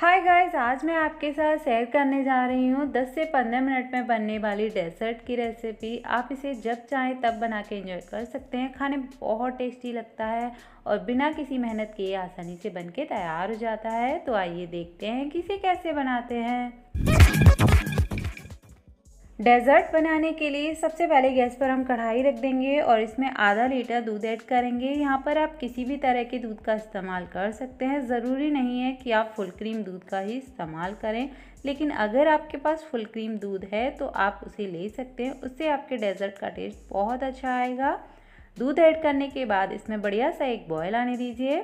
hi guys आज मैं आपके साथ शेयर करने जा रही हूँ 10 से 15 मिनट में बनने वाली डेसर्ट की रेसिपी आप इसे जब चाहें तब बना के इंजॉय कर सकते हैं खाने में बहुत टेस्टी लगता है और बिना किसी मेहनत के आसानी से बन के तैयार हो जाता है तो आइए देखते हैं कि इसे कैसे बनाते हैं डेजर्ट बनाने के लिए सबसे पहले गैस पर हम कढ़ाई रख देंगे और इसमें आधा लीटर दूध ऐड करेंगे यहाँ पर आप किसी भी तरह के दूध का इस्तेमाल कर सकते हैं ज़रूरी नहीं है कि आप फुल क्रीम दूध का ही इस्तेमाल करें लेकिन अगर आपके पास फुल क्रीम दूध है तो आप उसे ले सकते हैं उससे आपके डेजर्ट का टेस्ट बहुत अच्छा आएगा दूध ऐड करने के बाद इसमें बढ़िया सा एक बॉयल आने दीजिए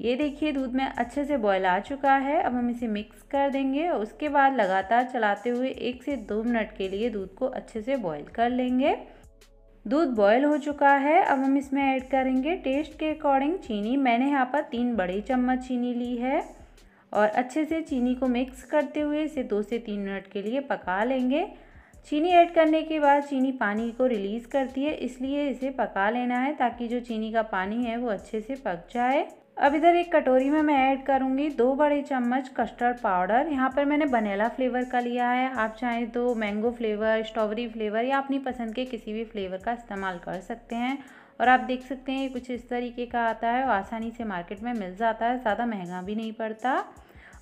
ये देखिए दूध में अच्छे से बॉयल आ चुका है अब हम इसे मिक्स कर देंगे और उसके बाद लगातार चलाते हुए एक से दो मिनट के लिए दूध को अच्छे से बॉयल कर लेंगे दूध बॉयल हो चुका है अब हम इसमें ऐड करेंगे टेस्ट के अकॉर्डिंग चीनी मैंने यहाँ पर तीन बड़े चम्मच चीनी ली है और अच्छे से चीनी को मिक्स करते हुए इसे दो से तीन मिनट के लिए पका लेंगे चीनी ऐड करने के बाद चीनी पानी को रिलीज़ करती है इसलिए इसे पका लेना है ताकि जो चीनी का पानी है वो अच्छे से पक जाए अब इधर एक कटोरी में मैं ऐड करूँगी दो बड़े चम्मच कस्टर्ड पाउडर यहाँ पर मैंने वनीला फ्लेवर का लिया है आप चाहें तो मैंगो फ्लेवर स्ट्रॉबेरी फ्लेवर या अपनी पसंद के किसी भी फ्लेवर का इस्तेमाल कर सकते हैं और आप देख सकते हैं कुछ इस तरीके का आता है और आसानी से मार्केट में मिल जाता है ज़्यादा महंगा भी नहीं पड़ता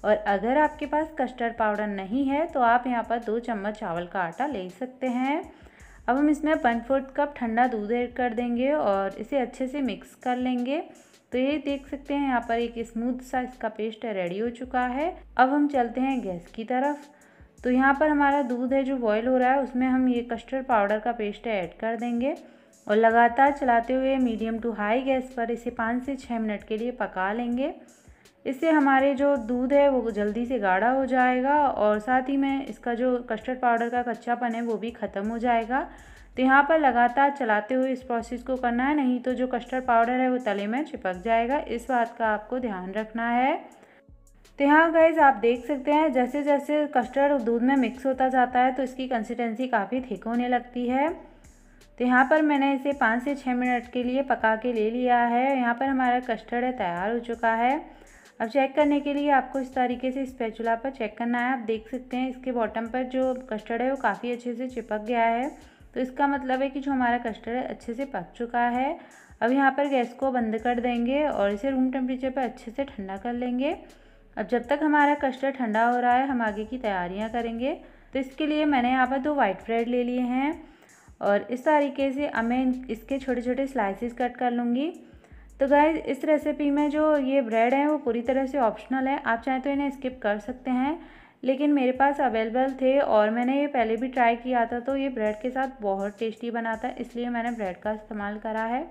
और अगर आपके पास कस्टर्ड पाउडर नहीं है तो आप यहाँ पर दो चम्मच चावल का आटा ले सकते हैं अब हम इसमें वन फोर्थ कप ठंडा दूध ऐड कर देंगे और इसे अच्छे से मिक्स कर लेंगे तो ये देख सकते हैं यहाँ पर एक स्मूथ सा इसका पेस्ट रेडी हो चुका है अब हम चलते हैं गैस की तरफ तो यहाँ पर हमारा दूध है जो बॉयल हो रहा है उसमें हम ये कस्टर्ड पाउडर का पेस्ट ऐड कर देंगे और लगातार चलाते हुए मीडियम टू हाई गैस पर इसे पाँच से छः मिनट के लिए पका लेंगे इससे हमारे जो दूध है वो जल्दी से गाढ़ा हो जाएगा और साथ ही में इसका जो कस्टर्ड पाउडर का कच्चापन है वो भी ख़त्म हो जाएगा तो यहाँ पर लगातार चलाते हुए इस प्रोसेस को करना है नहीं तो जो कस्टर्ड पाउडर है वो तले में चिपक जाएगा इस बात का आपको ध्यान रखना है तो यहाँ गैज़ आप देख सकते हैं जैसे जैसे कस्टर्ड दूध में मिक्स होता जाता है तो इसकी कंसिस्टेंसी काफ़ी थिक होने लगती है तो यहाँ पर मैंने इसे पाँच से छः मिनट के लिए पका के ले लिया है यहाँ पर हमारा कस्टर्ड है तैयार हो चुका है अब चेक करने के लिए आपको इस तरीके से इस पैचुला पर चेक करना है आप देख सकते हैं इसके बॉटम पर जो कस्टर्ड है वो काफ़ी अच्छे से चिपक गया है तो इसका मतलब है कि जो हमारा कस्टर्ड है अच्छे से पक चुका है अब यहाँ पर गैस को बंद कर देंगे और इसे रूम टेम्परेचर पर अच्छे से ठंडा कर लेंगे अब जब तक हमारा कस्टर्ड ठंडा हो रहा है हम आगे की तैयारियाँ करेंगे तो इसके लिए मैंने यहाँ पर दो वाइट ब्रेड ले लिए हैं और इस तरीके से अब मैं इसके छोटे छोटे स्लाइसिस कट कर लूँगी तो गाइज इस रेसिपी में जो ये ब्रेड है वो पूरी तरह से ऑप्शनल है आप चाहें तो इन्हें स्किप कर सकते हैं लेकिन मेरे पास अवेलेबल थे और मैंने ये पहले भी ट्राई किया था तो ये ब्रेड के साथ बहुत टेस्टी बना था इसलिए मैंने ब्रेड का इस्तेमाल करा है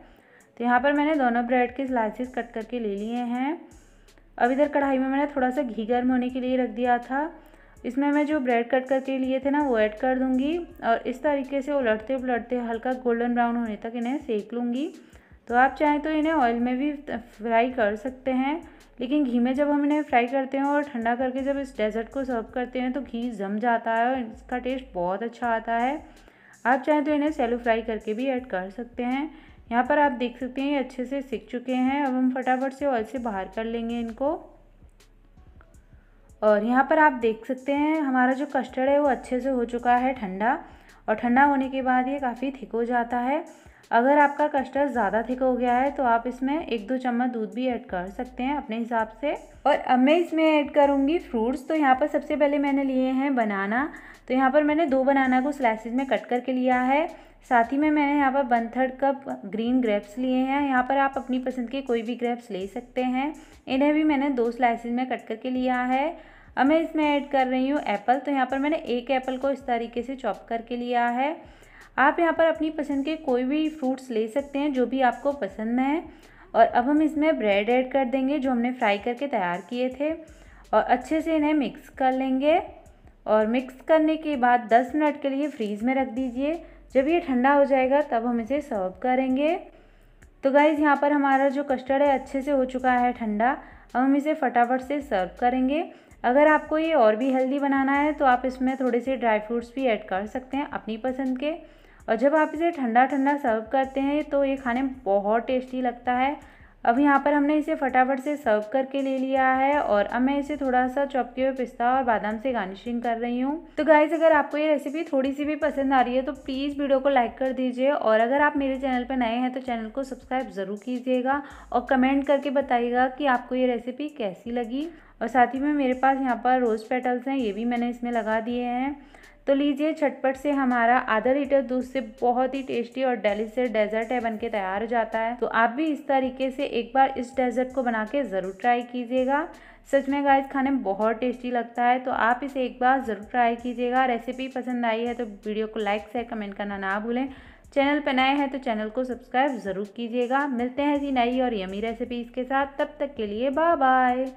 तो यहाँ पर मैंने दोनों ब्रेड के स्लाइसिस कट करके ले लिए हैं अब इधर कढ़ाई में मैंने थोड़ा सा घी गर्म होने के लिए रख दिया था इसमें मैं जो ब्रेड कट करके लिए थे ना वो ऐड कर दूँगी और इस तरीके से उलटते उलटते हल्का गोल्डन ब्राउन होने तक इन्हें सेक लूँगी तो आप चाहें तो इन्हें ऑयल में भी फ्राई कर सकते हैं लेकिन घी में जब हम इन्हें फ्राई करते हैं और ठंडा करके जब इस डेजर्ट को सर्व करते हैं तो घी जम जाता है और इसका टेस्ट बहुत अच्छा आता है आप चाहें तो इन्हें सेलो फ्राई करके भी ऐड कर सकते हैं यहाँ पर आप देख सकते हैं ये अच्छे से सीख चुके हैं अब हम फटाफट से ऑयल से बाहर कर लेंगे इनको और यहाँ पर आप देख सकते हैं हमारा जो कस्टर्ड है वो अच्छे से हो चुका है ठंडा और ठंडा होने के बाद ये काफ़ी थिक हो जाता है अगर आपका कस्टर्ड ज़्यादा थिक हो गया है तो आप इसमें एक दो चम्मच दूध भी ऐड कर सकते हैं अपने हिसाब से और अब मैं इसमें ऐड करूँगी फ्रूट्स तो यहाँ पर सबसे पहले मैंने लिए हैं बनाना तो यहाँ पर मैंने दो बनाना को स्लाइसिस में कट करके लिया है साथ ही में मैंने यहाँ पर one third cup green grapes लिए हैं यहाँ पर आप अपनी पसंद के कोई भी ग्रेप्स ले सकते हैं इन्हें भी मैंने दो स्लाइसिस में कट करके लिया है अब मैं इसमें ऐड कर रही हूँ एप्पल तो यहाँ पर मैंने एक एप्पल को इस तरीके से चॉप करके लिया है आप यहाँ पर अपनी पसंद के कोई भी फ्रूट्स ले सकते हैं जो भी आपको पसंद है और अब हम इसमें ब्रेड ऐड कर देंगे जो हमने फ्राई करके तैयार किए थे और अच्छे से इन्हें मिक्स कर लेंगे और मिक्स करने के बाद 10 मिनट के लिए फ्रीज़ में रख दीजिए जब ये ठंडा हो जाएगा तब हम इसे सर्व करेंगे तो गाइज़ यहाँ पर हमारा जो कस्टर्ड है अच्छे से हो चुका है ठंडा अब हम इसे फटाफट से सर्व करेंगे अगर आपको ये और भी हेल्दी बनाना है तो आप इसमें थोड़े से ड्राई फ्रूट्स भी ऐड कर सकते हैं अपनी पसंद के और जब आप इसे ठंडा ठंडा सर्व करते हैं तो ये खाने में बहुत टेस्टी लगता है अब यहाँ पर हमने इसे फटाफट से सर्व करके ले लिया है और अब मैं इसे थोड़ा सा चौपके हुए पिस्ता और बादाम से गार्निशिंग कर रही हूँ तो गाइज अगर आपको ये रेसिपी थोड़ी सी भी पसंद आ रही है तो प्लीज़ वीडियो को लाइक कर दीजिए और अगर आप मेरे चैनल पर नए हैं तो चैनल को सब्सक्राइब ज़रूर कीजिएगा और कमेंट करके बताइएगा कि आपको ये रेसिपी कैसी लगी और साथ ही में मेरे पास यहाँ पर रोज़ पेटल्स हैं ये भी मैंने इसमें लगा दिए हैं तो लीजिए छटपट से हमारा आधा लीटर दूध से बहुत ही टेस्टी और डेलीसियस डेजर्ट है बनके तैयार हो जाता है तो आप भी इस तरीके से एक बार इस डेजर्ट को बना के ज़रूर ट्राई कीजिएगा सच में गाइस खाने में बहुत टेस्टी लगता है तो आप इसे एक बार ज़रूर ट्राई कीजिएगा रेसिपी पसंद आई है तो वीडियो को लाइक शेयर कमेंट करना ना भूलें चैनल पर नए हैं तो चैनल को सब्सक्राइब ज़रूर कीजिएगा मिलते हैं ऐसी नई और यमी रेसिपीज़ के साथ तब तक के लिए बाय बाय